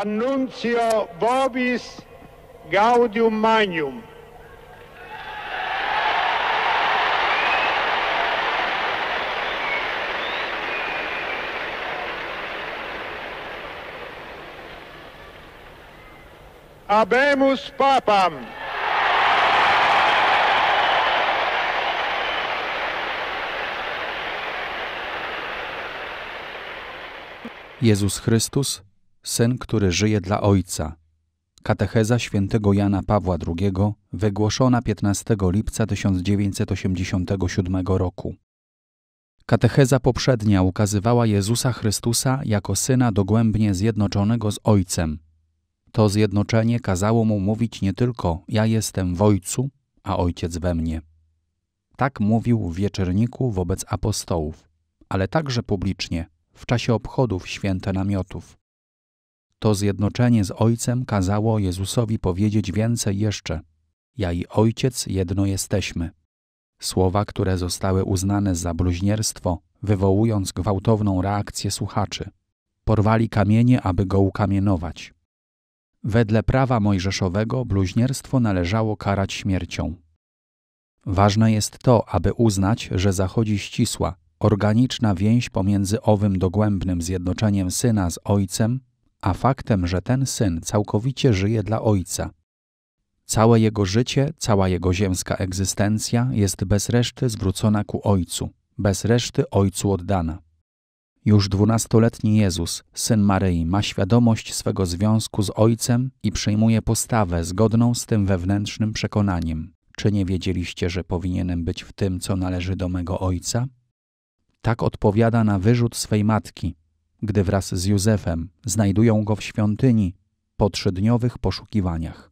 Anuncio Vobis Gaudium Magnum. Habemus Papam. Jezus Chrystus Syn, który żyje dla Ojca. Katecheza świętego Jana Pawła II, wygłoszona 15 lipca 1987 roku. Katecheza poprzednia ukazywała Jezusa Chrystusa jako syna dogłębnie zjednoczonego z Ojcem. To zjednoczenie kazało mu mówić nie tylko ja jestem w Ojcu, a Ojciec we mnie. Tak mówił w wieczorniku wobec apostołów, ale także publicznie, w czasie obchodów święte namiotów. To zjednoczenie z Ojcem kazało Jezusowi powiedzieć więcej jeszcze: Ja i Ojciec jedno jesteśmy. Słowa, które zostały uznane za bluźnierstwo, wywołując gwałtowną reakcję słuchaczy. Porwali kamienie, aby go ukamienować. Wedle prawa mojżeszowego bluźnierstwo należało karać śmiercią. Ważne jest to, aby uznać, że zachodzi ścisła, organiczna więź pomiędzy owym dogłębnym zjednoczeniem syna z ojcem a faktem, że ten syn całkowicie żyje dla ojca. Całe jego życie, cała jego ziemska egzystencja jest bez reszty zwrócona ku ojcu, bez reszty ojcu oddana. Już dwunastoletni Jezus, syn Maryi, ma świadomość swego związku z Ojcem i przyjmuje postawę zgodną z tym wewnętrznym przekonaniem. Czy nie wiedzieliście, że powinienem być w tym, co należy do mego Ojca? Tak odpowiada na wyrzut swej matki, gdy wraz z Józefem znajdują go w świątyni po trzydniowych poszukiwaniach.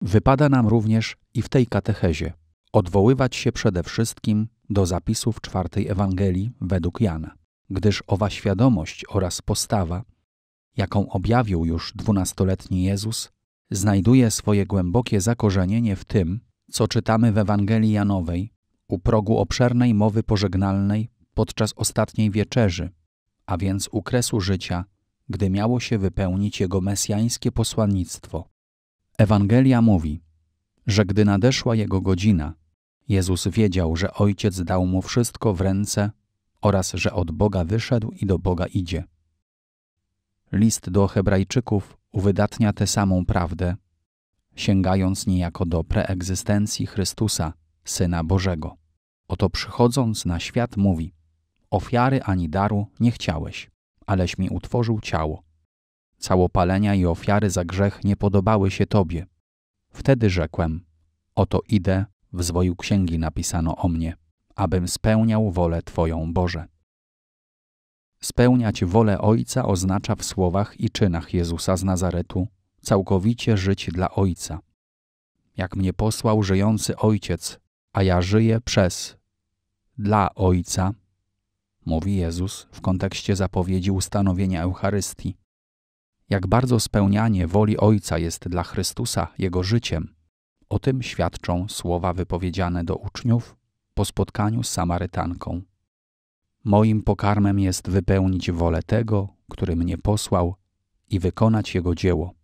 Wypada nam również i w tej katechezie odwoływać się przede wszystkim do zapisów czwartej Ewangelii według Jana, gdyż owa świadomość oraz postawa, jaką objawił już dwunastoletni Jezus, znajduje swoje głębokie zakorzenienie w tym, co czytamy w Ewangelii Janowej u progu obszernej mowy pożegnalnej podczas ostatniej wieczerzy, a więc u kresu życia, gdy miało się wypełnić jego mesjańskie posłannictwo. Ewangelia mówi, że gdy nadeszła jego godzina, Jezus wiedział, że Ojciec dał mu wszystko w ręce oraz że od Boga wyszedł i do Boga idzie. List do Hebrajczyków uwydatnia tę samą prawdę, sięgając niejako do preegzystencji Chrystusa, Syna Bożego. Oto przychodząc na świat mówi: Ofiary ani daru nie chciałeś, aleś mi utworzył ciało. Całopalenia i ofiary za grzech nie podobały się Tobie. Wtedy rzekłem, oto idę, w zwoju księgi napisano o mnie, abym spełniał wolę Twoją, Boże. Spełniać wolę Ojca oznacza w słowach i czynach Jezusa z Nazaretu całkowicie żyć dla Ojca. Jak mnie posłał żyjący Ojciec, a ja żyję przez, dla Ojca, mówi Jezus w kontekście zapowiedzi ustanowienia Eucharystii. Jak bardzo spełnianie woli Ojca jest dla Chrystusa jego życiem, o tym świadczą słowa wypowiedziane do uczniów po spotkaniu z Samarytanką. Moim pokarmem jest wypełnić wolę tego, który mnie posłał i wykonać jego dzieło.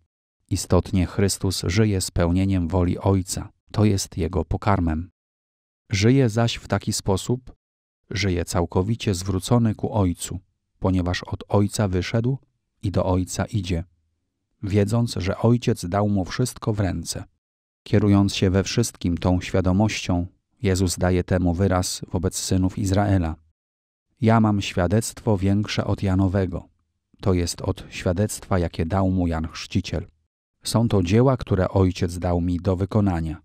Istotnie Chrystus żyje spełnieniem woli Ojca, to jest jego pokarmem. Żyje zaś w taki sposób, żyje całkowicie zwrócony ku Ojcu, ponieważ od Ojca wyszedł i do Ojca idzie, wiedząc, że Ojciec dał mu wszystko w ręce. Kierując się we wszystkim tą świadomością, Jezus daje temu wyraz wobec synów Izraela. Ja mam świadectwo większe od Janowego, to jest od świadectwa, jakie dał mu Jan Chrzciciel. Są to dzieła, które Ojciec dał mi do wykonania.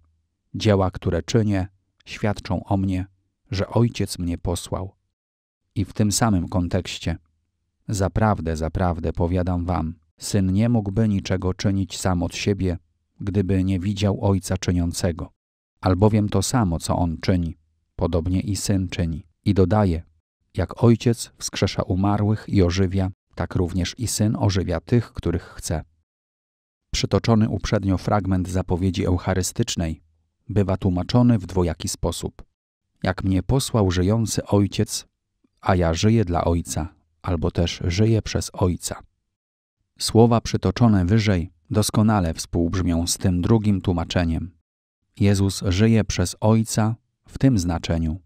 Dzieła, które czynię, świadczą o mnie że Ojciec mnie posłał. I w tym samym kontekście. Zaprawdę, zaprawdę powiadam wam, syn nie mógłby niczego czynić sam od siebie, gdyby nie widział Ojca czyniącego. Albowiem to samo, co on czyni, podobnie i syn czyni. I dodaje, jak Ojciec wskrzesza umarłych i ożywia, tak również i syn ożywia tych, których chce. Przytoczony uprzednio fragment zapowiedzi eucharystycznej bywa tłumaczony w dwojaki sposób jak mnie posłał żyjący Ojciec, a ja żyję dla Ojca, albo też żyję przez Ojca. Słowa przytoczone wyżej doskonale współbrzmią z tym drugim tłumaczeniem. Jezus żyje przez Ojca w tym znaczeniu,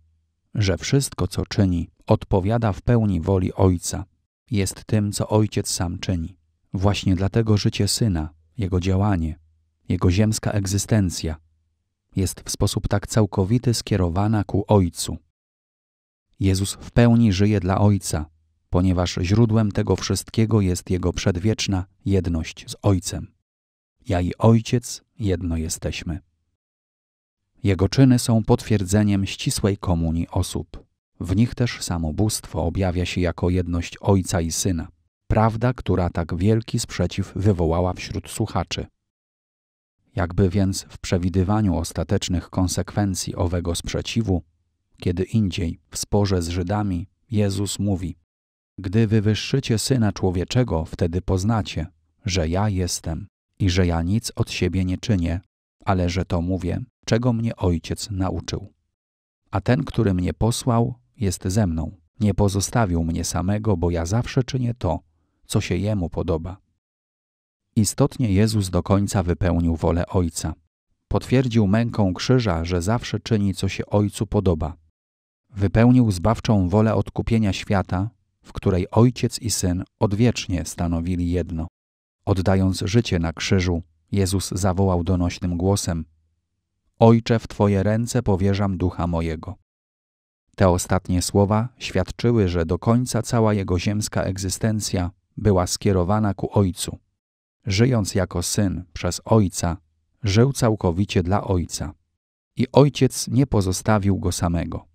że wszystko, co czyni, odpowiada w pełni woli Ojca, jest tym, co Ojciec sam czyni. Właśnie dlatego życie Syna, Jego działanie, Jego ziemska egzystencja jest w sposób tak całkowity skierowana ku Ojcu. Jezus w pełni żyje dla Ojca, ponieważ źródłem tego wszystkiego jest Jego przedwieczna jedność z Ojcem. Ja i Ojciec jedno jesteśmy. Jego czyny są potwierdzeniem ścisłej komunii osób. W nich też samobóstwo objawia się jako jedność Ojca i Syna. Prawda, która tak wielki sprzeciw wywołała wśród słuchaczy. Jakby więc w przewidywaniu ostatecznych konsekwencji owego sprzeciwu, kiedy indziej w sporze z Żydami, Jezus mówi: Gdy wywyższycie syna człowieczego, wtedy poznacie, że ja jestem i że ja nic od siebie nie czynię, ale że to mówię, czego mnie ojciec nauczył. A ten, który mnie posłał, jest ze mną. Nie pozostawił mnie samego, bo ja zawsze czynię to, co się jemu podoba. Istotnie Jezus do końca wypełnił wolę Ojca. Potwierdził męką krzyża, że zawsze czyni, co się Ojcu podoba. Wypełnił zbawczą wolę odkupienia świata, w której Ojciec i Syn odwiecznie stanowili jedno. Oddając życie na krzyżu, Jezus zawołał donośnym głosem: Ojcze, w Twoje ręce powierzam ducha mojego. Te ostatnie słowa świadczyły, że do końca cała jego ziemska egzystencja była skierowana ku Ojcu żyjąc jako syn przez Ojca, żył całkowicie dla Ojca. I Ojciec nie pozostawił go samego.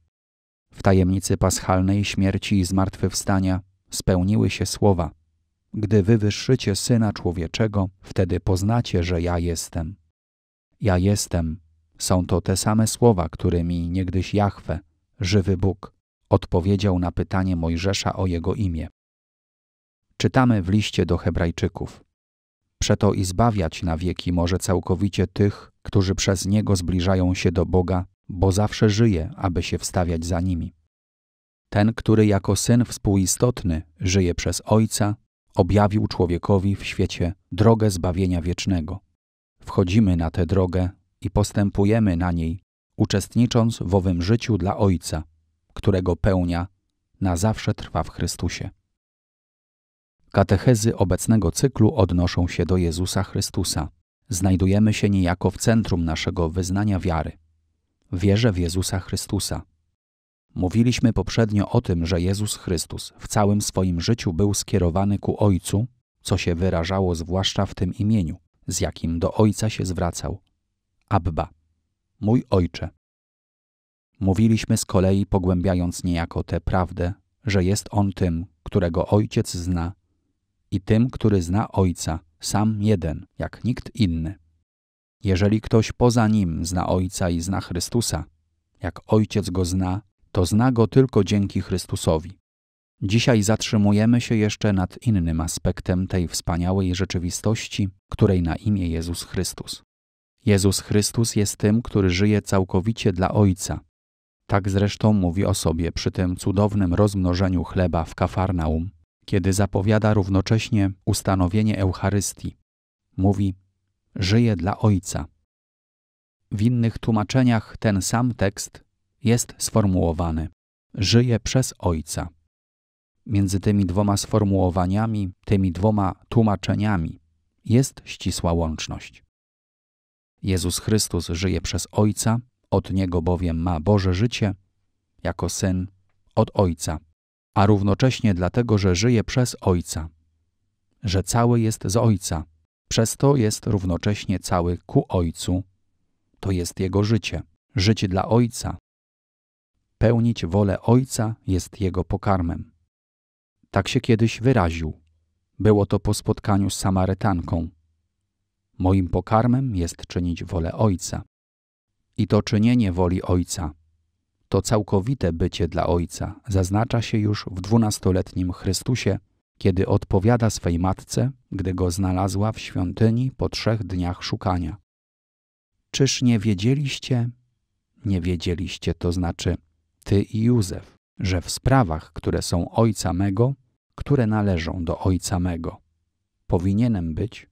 W tajemnicy paschalnej śmierci i zmartwychwstania spełniły się słowa: Gdy wy wyższycie syna człowieczego, wtedy poznacie, że ja jestem. Ja jestem są to te same słowa, którymi niegdyś Jahwe, żywy Bóg, odpowiedział na pytanie Mojżesza o jego imię. Czytamy w liście do Hebrajczyków. Przeto i zbawiać na wieki może całkowicie tych, którzy przez Niego zbliżają się do Boga, bo zawsze żyje, aby się wstawiać za nimi. Ten, który jako syn współistotny żyje przez Ojca, objawił człowiekowi w świecie drogę zbawienia wiecznego. Wchodzimy na tę drogę i postępujemy na niej, uczestnicząc w owym życiu dla Ojca, którego pełnia na zawsze trwa w Chrystusie. Katechezy obecnego cyklu odnoszą się do Jezusa Chrystusa. Znajdujemy się niejako w centrum naszego wyznania wiary. Wierzę w Jezusa Chrystusa. Mówiliśmy poprzednio o tym, że Jezus Chrystus w całym swoim życiu był skierowany ku Ojcu, co się wyrażało zwłaszcza w tym imieniu, z jakim do Ojca się zwracał. Abba, mój Ojcze. Mówiliśmy z kolei, pogłębiając niejako tę prawdę, że jest On tym, którego Ojciec zna i tym, który zna Ojca, sam jeden, jak nikt inny. Jeżeli ktoś poza nim zna Ojca i zna Chrystusa, jak Ojciec go zna, to zna go tylko dzięki Chrystusowi. Dzisiaj zatrzymujemy się jeszcze nad innym aspektem tej wspaniałej rzeczywistości, której na imię Jezus Chrystus. Jezus Chrystus jest tym, który żyje całkowicie dla Ojca. Tak zresztą mówi o sobie przy tym cudownym rozmnożeniu chleba w Kafarnaum, kiedy zapowiada równocześnie ustanowienie Eucharystii. Mówi: Żyje dla Ojca. W innych tłumaczeniach ten sam tekst jest sformułowany: Żyje przez Ojca. Między tymi dwoma sformułowaniami, tymi dwoma tłumaczeniami jest ścisła łączność. Jezus Chrystus żyje przez Ojca, od Niego bowiem ma Boże życie, jako Syn od Ojca a równocześnie dlatego, że żyje przez Ojca, że cały jest z Ojca, przez to jest równocześnie cały ku Ojcu, to jest Jego życie, żyć dla Ojca. Pełnić wolę Ojca jest Jego pokarmem. Tak się kiedyś wyraził. Było to po spotkaniu z Samarytanką. Moim pokarmem jest czynić wolę Ojca. I to czynienie woli Ojca to całkowite bycie dla Ojca zaznacza się już w dwunastoletnim Chrystusie, kiedy odpowiada swej matce, gdy go znalazła w świątyni po trzech dniach szukania. Czyż nie wiedzieliście? Nie wiedzieliście, to znaczy ty i Józef, że w sprawach, które są ojca mego, które należą do ojca mego, powinienem być?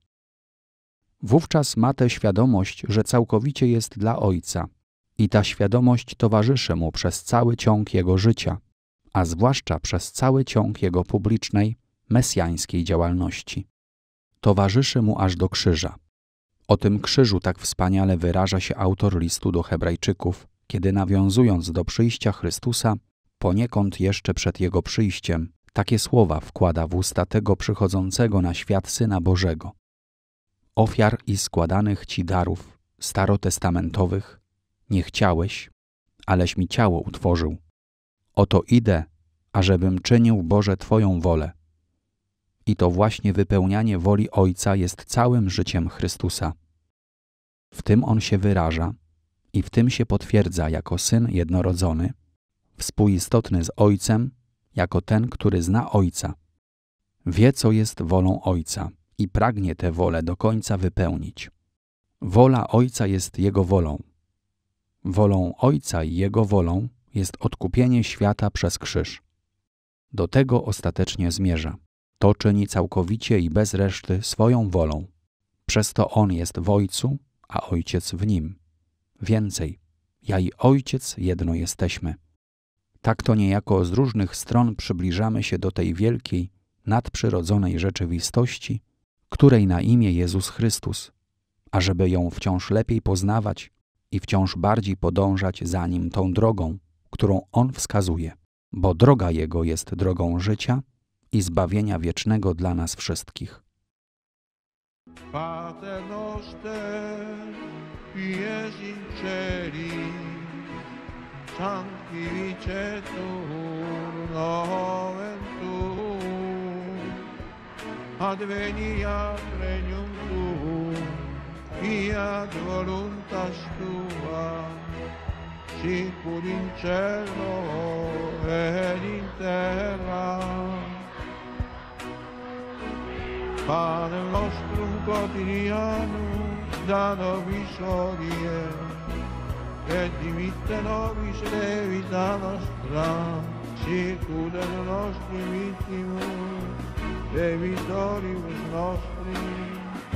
Wówczas ma tę świadomość, że całkowicie jest dla ojca – i ta świadomość towarzyszy mu przez cały ciąg jego życia, a zwłaszcza przez cały ciąg jego publicznej, mesjańskiej działalności. Towarzyszy mu aż do krzyża. O tym krzyżu tak wspaniale wyraża się autor listu do Hebrajczyków, kiedy nawiązując do przyjścia Chrystusa, poniekąd jeszcze przed jego przyjściem, takie słowa wkłada w usta tego przychodzącego na świat Syna Bożego. Ofiar i składanych ci darów starotestamentowych nie chciałeś, aleś mi ciało utworzył. Oto idę, ażebym czynił Boże Twoją wolę. I to właśnie wypełnianie woli Ojca jest całym życiem Chrystusa. W tym On się wyraża i w tym się potwierdza jako Syn jednorodzony, współistotny z Ojcem, jako ten, który zna Ojca. Wie, co jest wolą Ojca i pragnie tę wolę do końca wypełnić. Wola Ojca jest Jego wolą, Wolą Ojca i Jego wolą jest odkupienie świata przez krzyż. Do tego ostatecznie zmierza. To czyni całkowicie i bez reszty swoją wolą. Przez to On jest w Ojcu, a Ojciec w Nim. Więcej, ja i Ojciec jedno jesteśmy. Tak to niejako z różnych stron przybliżamy się do tej wielkiej, nadprzyrodzonej rzeczywistości, której na imię Jezus Chrystus. A żeby ją wciąż lepiej poznawać, i wciąż bardziej podążać za nim tą drogą, którą on wskazuje, bo droga jego jest drogą życia i zbawienia wiecznego dla nas wszystkich. Pater noster, ies in fiat voluntas tua, sicur in cielo ed in terra. Pane nostro quotidiano, da nobis odie, e dimitte nobis levita nostra, sicur et nostri vittimus, devitoribus nostri,